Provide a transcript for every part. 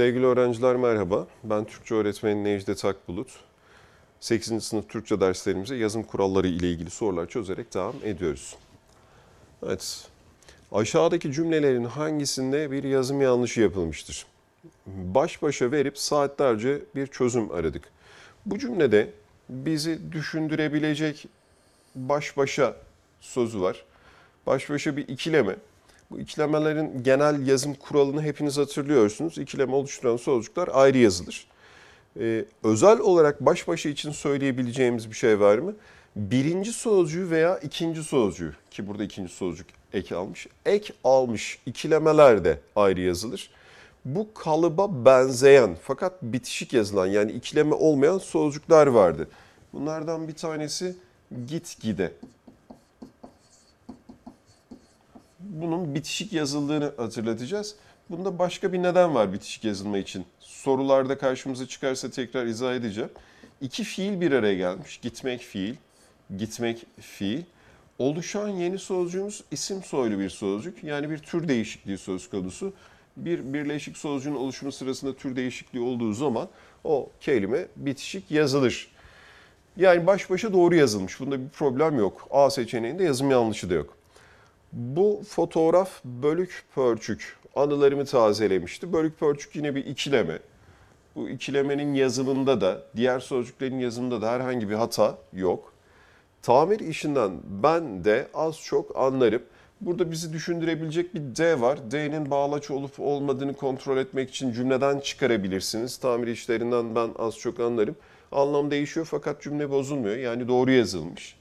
Sevgili öğrenciler merhaba. Ben Türkçe öğretmeni Necdet Akbulut. 8. sınıf Türkçe derslerimize yazım kuralları ile ilgili sorular çözerek devam ediyoruz. Evet. Aşağıdaki cümlelerin hangisinde bir yazım yanlışı yapılmıştır? Baş başa verip saatlerce bir çözüm aradık. Bu cümlede bizi düşündürebilecek baş başa sözü var. Baş başa bir ikileme. Bu ikilemelerin genel yazım kuralını hepiniz hatırlıyorsunuz. İkileme oluşturan sözcükler ayrı yazılır. Ee, özel olarak baş başa için söyleyebileceğimiz bir şey var mı? Birinci sözcüğü veya ikinci sözcüğü ki burada ikinci sözcük ek almış. Ek almış ikilemeler de ayrı yazılır. Bu kalıba benzeyen fakat bitişik yazılan yani ikileme olmayan sözcükler vardı. Bunlardan bir tanesi git gide. bunun bitişik yazıldığını hatırlatacağız. Bunda başka bir neden var bitişik yazılma için. Sorularda karşımıza çıkarsa tekrar izah edeceğim. İki fiil bir araya gelmiş. Gitmek fiil, gitmek fiil. Oluşan yeni sözcüğümüz isim soylu bir sözcük. Yani bir tür değişikliği söz konusu. Bir birleşik sözcüğün oluşumu sırasında tür değişikliği olduğu zaman o kelime bitişik yazılır. Yani baş başa doğru yazılmış. Bunda bir problem yok. A seçeneğinde yazım yanlışı da yok. Bu fotoğraf bölük pörçük anılarımı tazelemişti. Bölük pörçük yine bir ikileme. Bu ikilemenin yazılımında da diğer sözcüklerin yazılımında da herhangi bir hata yok. Tamir işinden ben de az çok anlarım. Burada bizi düşündürebilecek bir D var. D'nin bağlaç olup olmadığını kontrol etmek için cümleden çıkarabilirsiniz. Tamir işlerinden ben az çok anlarım. Anlam değişiyor fakat cümle bozulmuyor. Yani doğru yazılmış.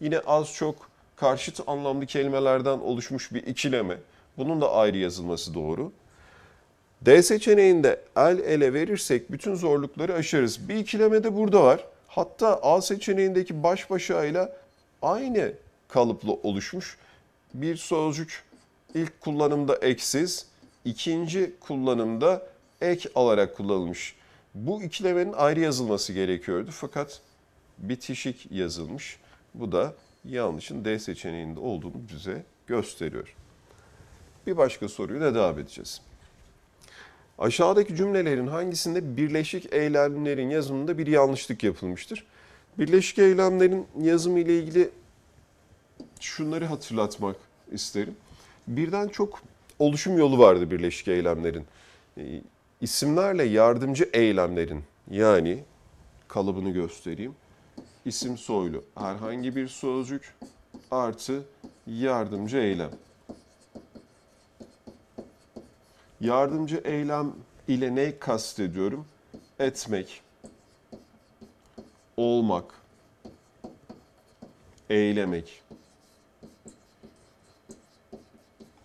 Yine az çok karşıt anlamlı kelimelerden oluşmuş bir ikileme. Bunun da ayrı yazılması doğru. D seçeneğinde el ele verirsek bütün zorlukları aşarız. Bir ikileme de burada var. Hatta A seçeneğindeki baş başa ile aynı kalıpla oluşmuş. Bir sözcük ilk kullanımda eksiz, ikinci kullanımda ek alarak kullanılmış. Bu ikilemenin ayrı yazılması gerekiyordu fakat bitişik yazılmış. Bu da yanlışın D seçeneğinde olduğunu bize gösteriyor. Bir başka soruyla devam edeceğiz. Aşağıdaki cümlelerin hangisinde birleşik eylemlerin yazımında bir yanlışlık yapılmıştır? Birleşik eylemlerin yazımı ile ilgili şunları hatırlatmak isterim. Birden çok oluşum yolu vardı birleşik eylemlerin. Ee, isimlerle yardımcı eylemlerin yani kalıbını göstereyim isim soylu herhangi bir sözcük artı yardımcı eylem. Yardımcı eylem ile ne kastediyorum? Etmek, olmak, eylemek,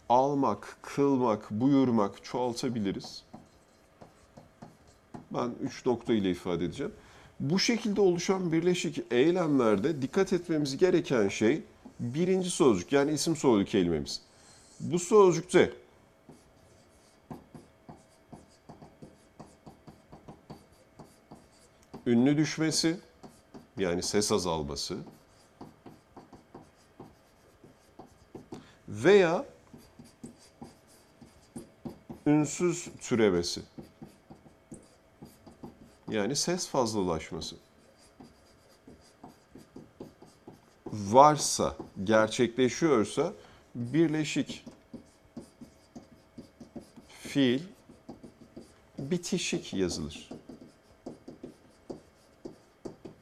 almak, kılmak, buyurmak çoğaltabiliriz. Ben üç nokta ile ifade edeceğim. Bu şekilde oluşan birleşik eylemlerde dikkat etmemiz gereken şey birinci sözcük yani isim sözcük kelimemiz. Bu sözcükte ünlü düşmesi yani ses azalması veya ünsüz türevesi. Yani ses fazlalaşması. Varsa, gerçekleşiyorsa birleşik fiil bitişik yazılır.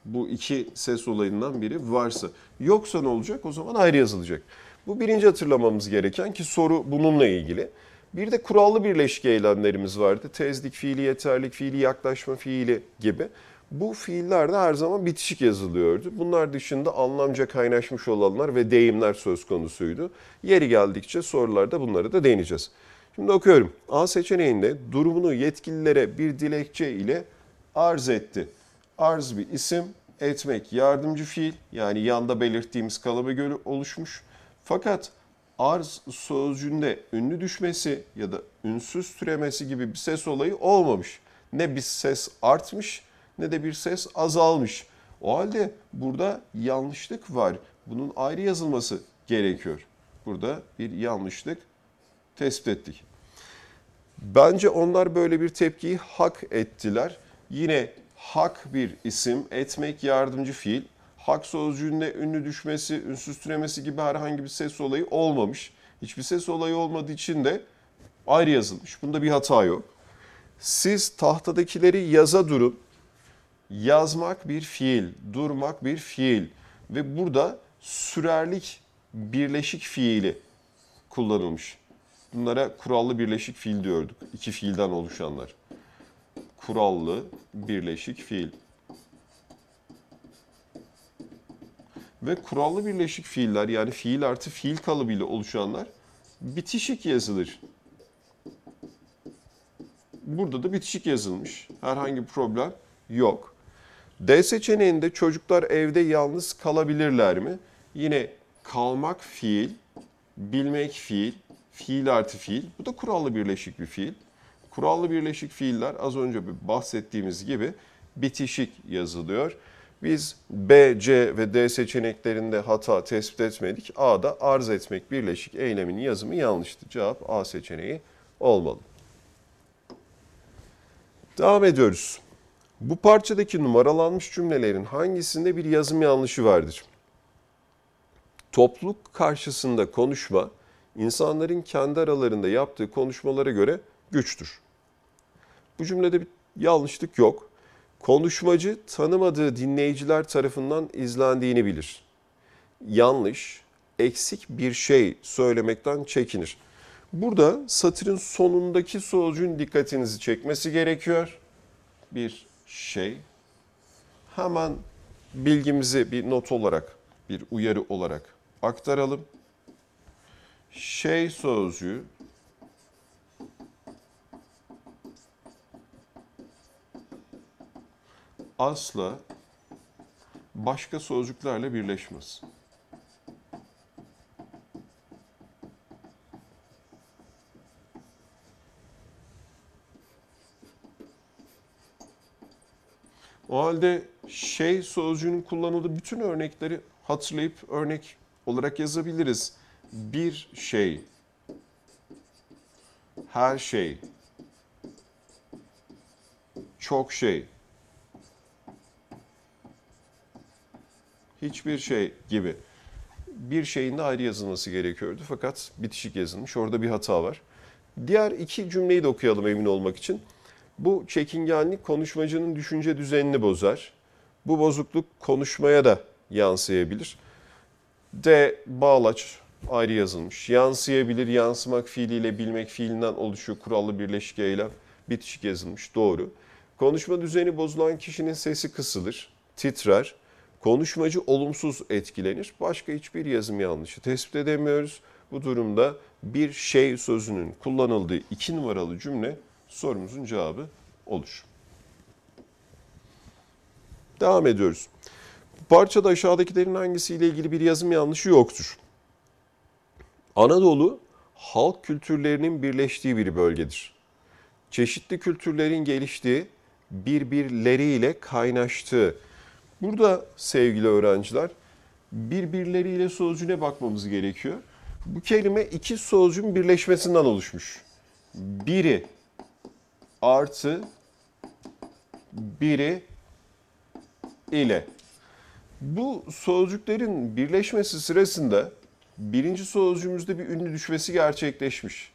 Bu iki ses olayından biri varsa. Yoksa ne olacak? O zaman ayrı yazılacak. Bu birinci hatırlamamız gereken ki soru bununla ilgili. Bir de kurallı birleşik eylemlerimiz vardı. Tezlik fiili, yeterlik fiili, yaklaşma fiili gibi. Bu fiiller de her zaman bitişik yazılıyordu. Bunlar dışında anlamca kaynaşmış olanlar ve deyimler söz konusuydu. Yeri geldikçe sorularda bunları da değineceğiz. Şimdi okuyorum. A seçeneğinde durumunu yetkililere bir dilekçe ile arz etti. Arz bir isim, etmek yardımcı fiil yani yanda belirttiğimiz kalıbı göre oluşmuş. Fakat arz sözcüğünde ünlü düşmesi ya da ünsüz türemesi gibi bir ses olayı olmamış. Ne bir ses artmış ne de bir ses azalmış. O halde burada yanlışlık var. Bunun ayrı yazılması gerekiyor. Burada bir yanlışlık tespit ettik. Bence onlar böyle bir tepkiyi hak ettiler. Yine hak bir isim etmek yardımcı fiil hak sözcüğünde ünlü düşmesi, ünsüz türemesi gibi herhangi bir ses olayı olmamış. Hiçbir ses olayı olmadığı için de ayrı yazılmış. Bunda bir hata yok. Siz tahtadakileri yaza durun. Yazmak bir fiil, durmak bir fiil ve burada sürerlik birleşik fiili kullanılmış. Bunlara kurallı birleşik fiil diyorduk. İki fiilden oluşanlar. Kurallı birleşik fiil. ve kurallı birleşik fiiller yani fiil artı fiil kalıbıyla oluşanlar bitişik yazılır. Burada da bitişik yazılmış. Herhangi bir problem yok. D seçeneğinde çocuklar evde yalnız kalabilirler mi? Yine kalmak fiil, bilmek fiil, fiil artı fiil. Bu da kurallı birleşik bir fiil. Kurallı birleşik fiiller az önce bahsettiğimiz gibi bitişik yazılıyor. Biz B, C ve D seçeneklerinde hata tespit etmedik. A'da arz etmek birleşik eylemin yazımı yanlıştı. Cevap A seçeneği olmalı. Devam ediyoruz. Bu parçadaki numaralanmış cümlelerin hangisinde bir yazım yanlışı vardır? Topluluk karşısında konuşma, insanların kendi aralarında yaptığı konuşmalara göre güçtür. Bu cümlede bir yanlışlık yok konuşmacı tanımadığı dinleyiciler tarafından izlendiğini bilir. Yanlış, eksik bir şey söylemekten çekinir. Burada satırın sonundaki sözcüğün dikkatinizi çekmesi gerekiyor. Bir şey. Hemen bilgimizi bir not olarak, bir uyarı olarak aktaralım. Şey sözcüğü asla başka sözcüklerle birleşmez. O halde şey sözcüğünün kullanıldığı bütün örnekleri hatırlayıp örnek olarak yazabiliriz. Bir şey, her şey, çok şey. hiçbir şey gibi bir şeyin de ayrı yazılması gerekiyordu. Fakat bitişik yazılmış. Orada bir hata var. Diğer iki cümleyi de okuyalım emin olmak için. Bu çekingenlik konuşmacının düşünce düzenini bozar. Bu bozukluk konuşmaya da yansıyabilir. D bağlaç ayrı yazılmış. Yansıyabilir, yansımak fiiliyle bilmek fiilinden oluşuyor. Kurallı birleşik eylem bitişik yazılmış. Doğru. Konuşma düzeni bozulan kişinin sesi kısılır, titrer Konuşmacı olumsuz etkilenir. Başka hiçbir yazım yanlışı tespit edemiyoruz. Bu durumda bir şey sözünün kullanıldığı iki numaralı cümle sorumuzun cevabı olur. Devam ediyoruz. Bu parçada aşağıdakilerin hangisiyle ilgili bir yazım yanlışı yoktur. Anadolu halk kültürlerinin birleştiği bir bölgedir. Çeşitli kültürlerin geliştiği, birbirleriyle kaynaştığı, Burada sevgili öğrenciler birbirleriyle sözcüğüne bakmamız gerekiyor. Bu kelime iki sözcüğün birleşmesinden oluşmuş. Biri artı biri ile. Bu sözcüklerin birleşmesi sırasında birinci sözcüğümüzde bir ünlü düşmesi gerçekleşmiş.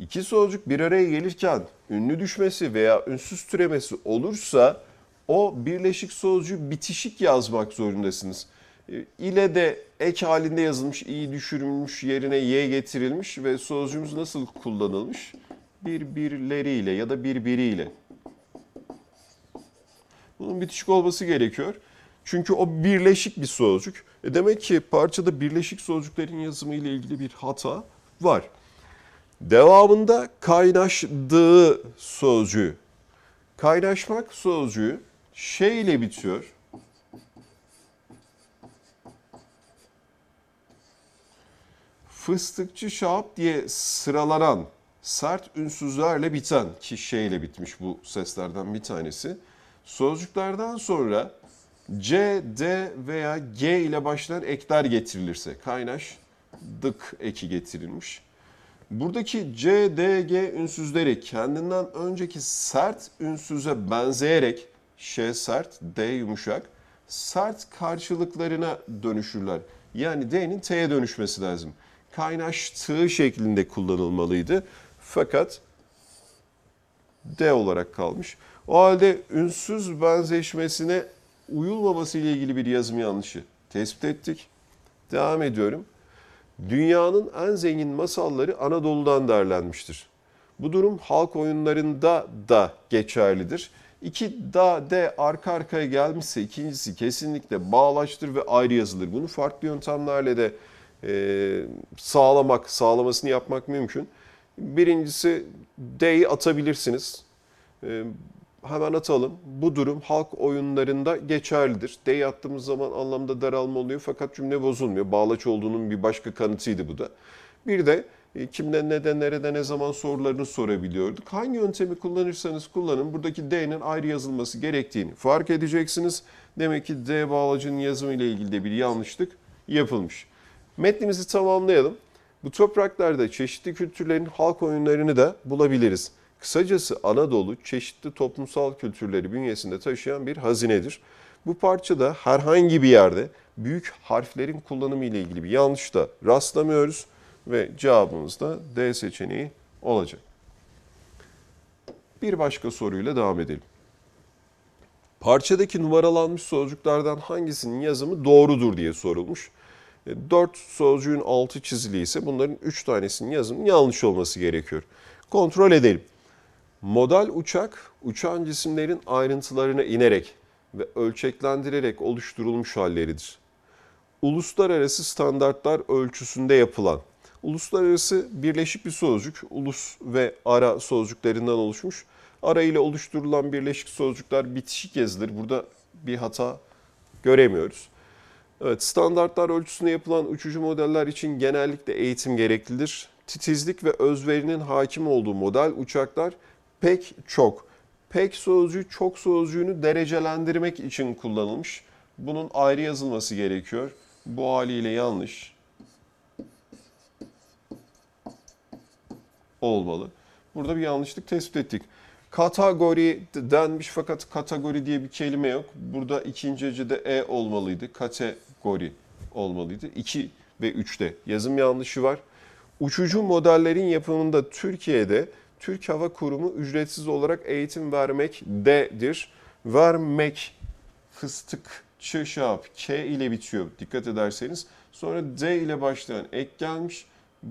İki sözcük bir araya gelirken ünlü düşmesi veya ünsüz türemesi olursa o birleşik sözcüğü bitişik yazmak zorundasınız. E, ile de ek halinde yazılmış, iyi düşürülmüş, yerine y getirilmiş ve sözcüğümüz nasıl kullanılmış? Birbirleriyle ya da birbiriyle. Bunun bitişik olması gerekiyor. Çünkü o birleşik bir sözcük. E demek ki parçada birleşik sözcüklerin yazımı ile ilgili bir hata var. Devamında kaynaştığı sözcüğü. Kaynaşmak sözcüğü şey ile bitiyor. Fıstıkçı Şahap diye sıralanan sert ünsüzlerle biten ki şeyle bitmiş bu seslerden bir tanesi. Sözcüklerden sonra C, D veya G ile başlayan ekler getirilirse kaynaş, dık eki getirilmiş. Buradaki C, D, G ünsüzleri kendinden önceki sert ünsüze benzeyerek Ş sert, D yumuşak. Sert karşılıklarına dönüşürler. Yani D'nin T'ye dönüşmesi lazım. Kaynaştığı şeklinde kullanılmalıydı. Fakat D olarak kalmış. O halde ünsüz benzeşmesine uyulmaması ile ilgili bir yazım yanlışı tespit ettik. Devam ediyorum. Dünyanın en zengin masalları Anadolu'dan derlenmiştir. Bu durum halk oyunlarında da geçerlidir. İki da de arka arkaya gelmişse ikincisi kesinlikle bağlaştır ve ayrı yazılır. Bunu farklı yöntemlerle de e, sağlamak, sağlamasını yapmak mümkün. Birincisi D'yi atabilirsiniz. E, hemen atalım. Bu durum halk oyunlarında geçerlidir. D'yi attığımız zaman anlamda daralma oluyor fakat cümle bozulmuyor. Bağlaç olduğunun bir başka kanıtıydı bu da. Bir de e, kimden neden nerede ne zaman sorularını sorabiliyorduk. Hangi yöntemi kullanırsanız kullanın buradaki D'nin ayrı yazılması gerektiğini fark edeceksiniz. Demek ki D bağlacının yazımı ile ilgili de bir yanlışlık yapılmış. Metnimizi tamamlayalım. Bu topraklarda çeşitli kültürlerin halk oyunlarını da bulabiliriz. Kısacası Anadolu çeşitli toplumsal kültürleri bünyesinde taşıyan bir hazinedir. Bu parçada herhangi bir yerde büyük harflerin kullanımı ile ilgili bir yanlış da rastlamıyoruz ve cevabımız da D seçeneği olacak. Bir başka soruyla devam edelim. Parçadaki numaralanmış sözcüklerden hangisinin yazımı doğrudur diye sorulmuş. 4 e, sözcüğün altı çizili ise bunların 3 tanesinin yazımı yanlış olması gerekiyor. Kontrol edelim. Model uçak, uçan cisimlerin ayrıntılarına inerek ve ölçeklendirerek oluşturulmuş halleridir. Uluslararası standartlar ölçüsünde yapılan Uluslararası birleşik bir sözcük, ulus ve ara sözcüklerinden oluşmuş. Ara ile oluşturulan birleşik sözcükler bitişik yazılır. Burada bir hata göremiyoruz. Evet, standartlar ölçüsünde yapılan uçucu modeller için genellikle eğitim gereklidir. Titizlik ve özverinin hakim olduğu model uçaklar pek çok. Pek sözcüğü çok sözcüğünü derecelendirmek için kullanılmış. Bunun ayrı yazılması gerekiyor. Bu haliyle yanlış. olmalı. Burada bir yanlışlık tespit ettik. Kategori denmiş fakat kategori diye bir kelime yok. Burada ikinci hecede e olmalıydı. Kategori olmalıydı. 2 ve 3'te yazım yanlışı var. Uçucu modellerin yapımında Türkiye'de Türk Hava Kurumu ücretsiz olarak eğitim vermek D'dir. Vermek fıstık çı K ile bitiyor dikkat ederseniz. Sonra D ile başlayan ek gelmiş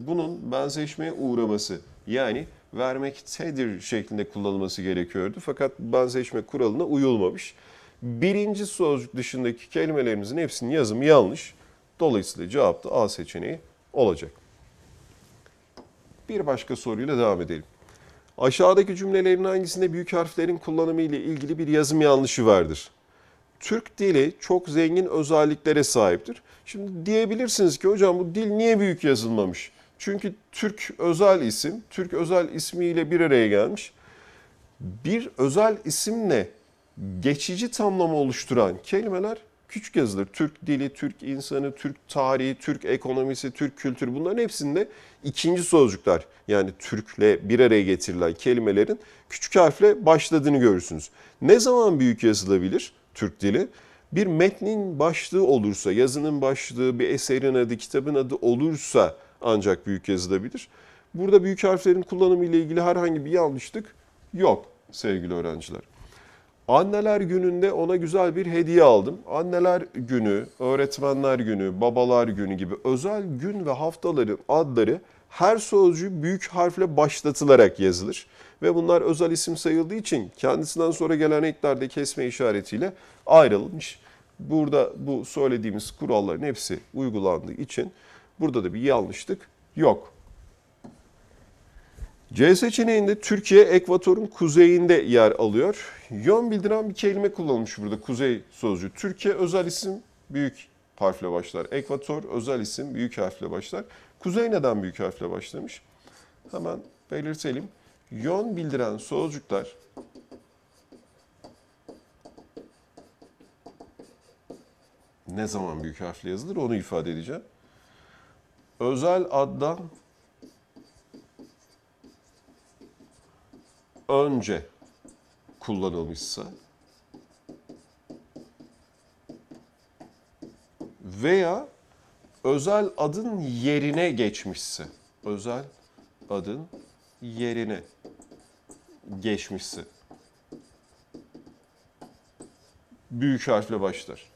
bunun benzeşmeye uğraması yani vermektedir şeklinde kullanılması gerekiyordu. Fakat benzeşme kuralına uyulmamış. Birinci sözcük dışındaki kelimelerimizin hepsinin yazımı yanlış. Dolayısıyla cevap da A seçeneği olacak. Bir başka soruyla devam edelim. Aşağıdaki cümlelerin hangisinde büyük harflerin kullanımı ile ilgili bir yazım yanlışı vardır? Türk dili çok zengin özelliklere sahiptir. Şimdi diyebilirsiniz ki hocam bu dil niye büyük yazılmamış? Çünkü Türk özel isim, Türk özel ismiyle bir araya gelmiş. Bir özel isimle geçici tamlama oluşturan kelimeler küçük yazılır. Türk dili, Türk insanı, Türk tarihi, Türk ekonomisi, Türk kültürü bunların hepsinde ikinci sözcükler yani Türk'le bir araya getirilen kelimelerin küçük harfle başladığını görürsünüz. Ne zaman büyük yazılabilir Türk dili? Bir metnin başlığı olursa, yazının başlığı, bir eserin adı, kitabın adı olursa ancak büyük yazılabilir. Burada büyük harflerin kullanımı ile ilgili herhangi bir yanlışlık yok sevgili öğrenciler. Anneler gününde ona güzel bir hediye aldım. Anneler günü, öğretmenler günü, babalar günü gibi özel gün ve haftaların adları her sözcüğü büyük harfle başlatılarak yazılır. Ve bunlar özel isim sayıldığı için kendisinden sonra gelen eklerde kesme işaretiyle ayrılmış. Burada bu söylediğimiz kuralların hepsi uygulandığı için Burada da bir yanlışlık yok. C seçeneğinde Türkiye ekvatorun kuzeyinde yer alıyor. Yön bildiren bir kelime kullanılmış burada kuzey sözcüğü. Türkiye özel isim büyük harfle başlar. Ekvator özel isim büyük harfle başlar. Kuzey neden büyük harfle başlamış? Hemen belirtelim. Yön bildiren sözcükler ne zaman büyük harfle yazılır onu ifade edeceğim özel addan önce kullanılmışsa veya özel adın yerine geçmişse, özel adın yerine geçmişse büyük harfle başlar.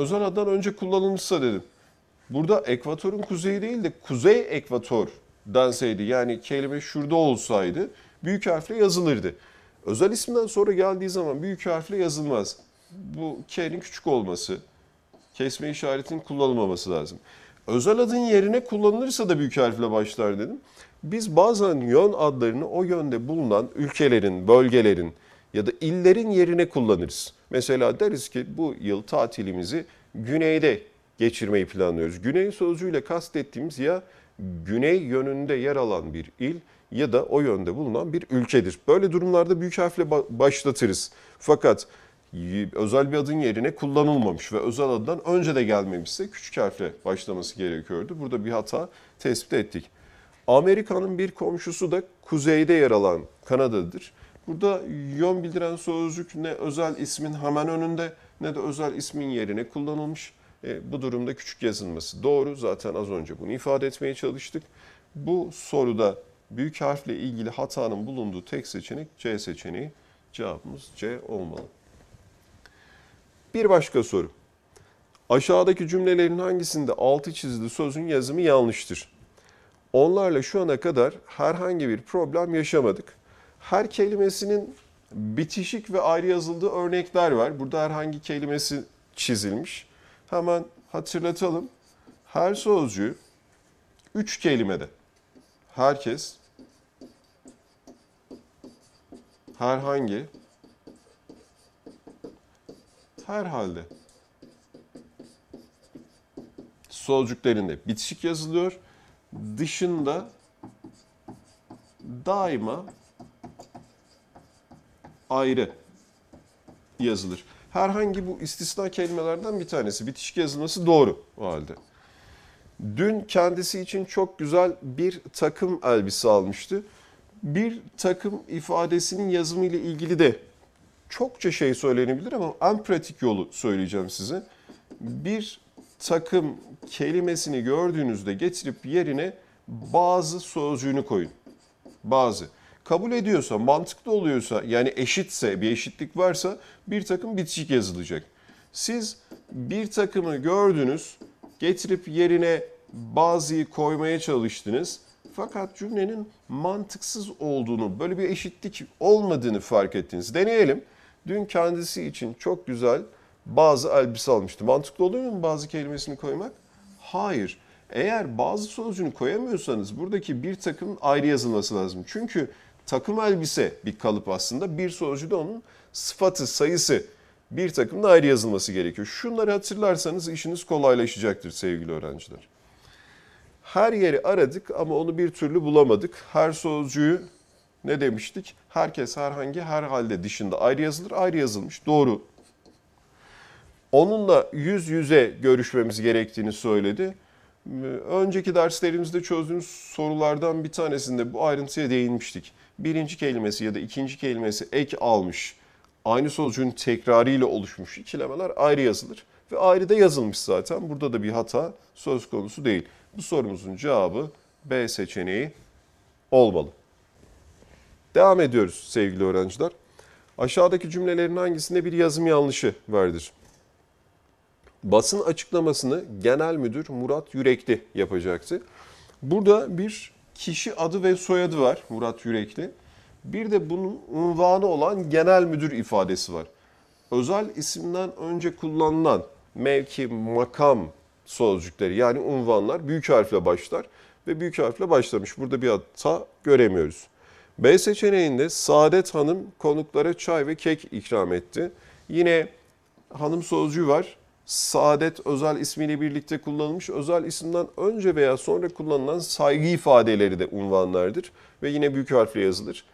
özel addan önce kullanılmışsa dedim. Burada ekvatorun kuzeyi değil de kuzey ekvator denseydi yani kelime şurada olsaydı büyük harfle yazılırdı. Özel isimden sonra geldiği zaman büyük harfle yazılmaz. Bu K'nin küçük olması, kesme işaretinin kullanılmaması lazım. Özel adın yerine kullanılırsa da büyük harfle başlar dedim. Biz bazen yön adlarını o yönde bulunan ülkelerin, bölgelerin ya da illerin yerine kullanırız. Mesela deriz ki bu yıl tatilimizi güneyde geçirmeyi planlıyoruz. Güney sözcüğüyle kastettiğimiz ya güney yönünde yer alan bir il ya da o yönde bulunan bir ülkedir. Böyle durumlarda büyük harfle başlatırız. Fakat özel bir adın yerine kullanılmamış ve özel adından önce de gelmemişse küçük harfle başlaması gerekiyordu. Burada bir hata tespit ettik. Amerika'nın bir komşusu da kuzeyde yer alan Kanada'dır. Burada yön bildiren sözcük ne özel ismin hemen önünde ne de özel ismin yerine kullanılmış. E, bu durumda küçük yazılması doğru. Zaten az önce bunu ifade etmeye çalıştık. Bu soruda büyük harfle ilgili hatanın bulunduğu tek seçenek C seçeneği. Cevabımız C olmalı. Bir başka soru. Aşağıdaki cümlelerin hangisinde altı çizili sözün yazımı yanlıştır? Onlarla şu ana kadar herhangi bir problem yaşamadık her kelimesinin bitişik ve ayrı yazıldığı örnekler var. Burada herhangi kelimesi çizilmiş. Hemen hatırlatalım. Her sözcüğü üç kelimede herkes, herhangi, herhalde sözcüklerinde bitişik yazılıyor. Dışında daima ayrı yazılır. Herhangi bu istisna kelimelerden bir tanesi. Bitişik yazılması doğru o halde. Dün kendisi için çok güzel bir takım elbise almıştı. Bir takım ifadesinin yazımı ile ilgili de çokça şey söylenebilir ama en pratik yolu söyleyeceğim size. Bir takım kelimesini gördüğünüzde getirip yerine bazı sözcüğünü koyun. Bazı kabul ediyorsa, mantıklı oluyorsa yani eşitse, bir eşitlik varsa bir takım bitişik yazılacak. Siz bir takımı gördünüz, getirip yerine bazıyı koymaya çalıştınız. Fakat cümlenin mantıksız olduğunu, böyle bir eşitlik olmadığını fark ettiniz. Deneyelim. Dün kendisi için çok güzel bazı elbise almıştı. Mantıklı oluyor mu bazı kelimesini koymak? Hayır. Eğer bazı sözcüğünü koyamıyorsanız buradaki bir takım ayrı yazılması lazım. Çünkü takım elbise bir kalıp aslında. Bir sonucu da onun sıfatı, sayısı bir takımda ayrı yazılması gerekiyor. Şunları hatırlarsanız işiniz kolaylaşacaktır sevgili öğrenciler. Her yeri aradık ama onu bir türlü bulamadık. Her sözcüğü ne demiştik? Herkes herhangi her halde dışında ayrı yazılır, ayrı yazılmış. Doğru. Onunla yüz yüze görüşmemiz gerektiğini söyledi. Ee, önceki derslerimizde çözdüğümüz sorulardan bir tanesinde bu ayrıntıya değinmiştik birinci kelimesi ya da ikinci kelimesi ek almış, aynı sözcüğün tekrarıyla oluşmuş ikilemeler ayrı yazılır. Ve ayrı da yazılmış zaten. Burada da bir hata söz konusu değil. Bu sorumuzun cevabı B seçeneği olmalı. Devam ediyoruz sevgili öğrenciler. Aşağıdaki cümlelerin hangisinde bir yazım yanlışı vardır? Basın açıklamasını Genel Müdür Murat Yürekli yapacaktı. Burada bir kişi adı ve soyadı var Murat Yürekli. Bir de bunun unvanı olan genel müdür ifadesi var. Özel isimden önce kullanılan mevki, makam sözcükleri yani unvanlar büyük harfle başlar ve büyük harfle başlamış. Burada bir hata göremiyoruz. B seçeneğinde Saadet Hanım konuklara çay ve kek ikram etti. Yine hanım sözcüğü var. Saadet özel ismiyle birlikte kullanılmış özel isimden önce veya sonra kullanılan saygı ifadeleri de unvanlardır ve yine büyük harfle yazılır.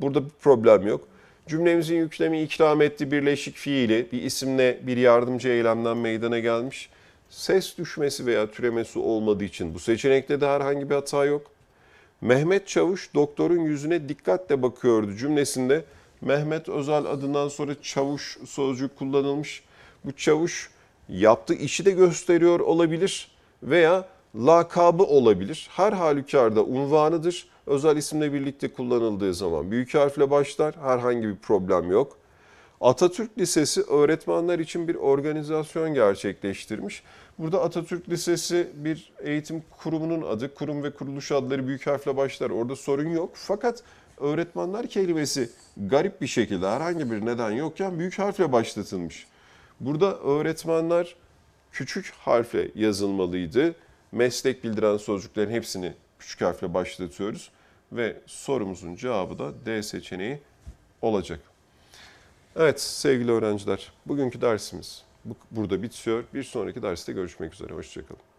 Burada bir problem yok. Cümlemizin yüklemi ikram etti birleşik fiili bir isimle bir yardımcı eylemden meydana gelmiş. Ses düşmesi veya türemesi olmadığı için bu seçenekte de herhangi bir hata yok. Mehmet Çavuş doktorun yüzüne dikkatle bakıyordu cümlesinde Mehmet Özel adından sonra çavuş sözcüğü kullanılmış. Bu çavuş yaptığı işi de gösteriyor olabilir veya lakabı olabilir. Her halükarda unvanıdır. Özel isimle birlikte kullanıldığı zaman büyük harfle başlar. Herhangi bir problem yok. Atatürk Lisesi öğretmenler için bir organizasyon gerçekleştirmiş. Burada Atatürk Lisesi bir eğitim kurumunun adı. Kurum ve kuruluş adları büyük harfle başlar. Orada sorun yok. Fakat öğretmenler kelimesi garip bir şekilde herhangi bir neden yokken büyük harfle başlatılmış. Burada öğretmenler küçük harfle yazılmalıydı. Meslek bildiren sözcüklerin hepsini küçük harfle başlatıyoruz ve sorumuzun cevabı da D seçeneği olacak. Evet sevgili öğrenciler, bugünkü dersimiz burada bitiyor. Bir sonraki derste görüşmek üzere, hoşçakalın.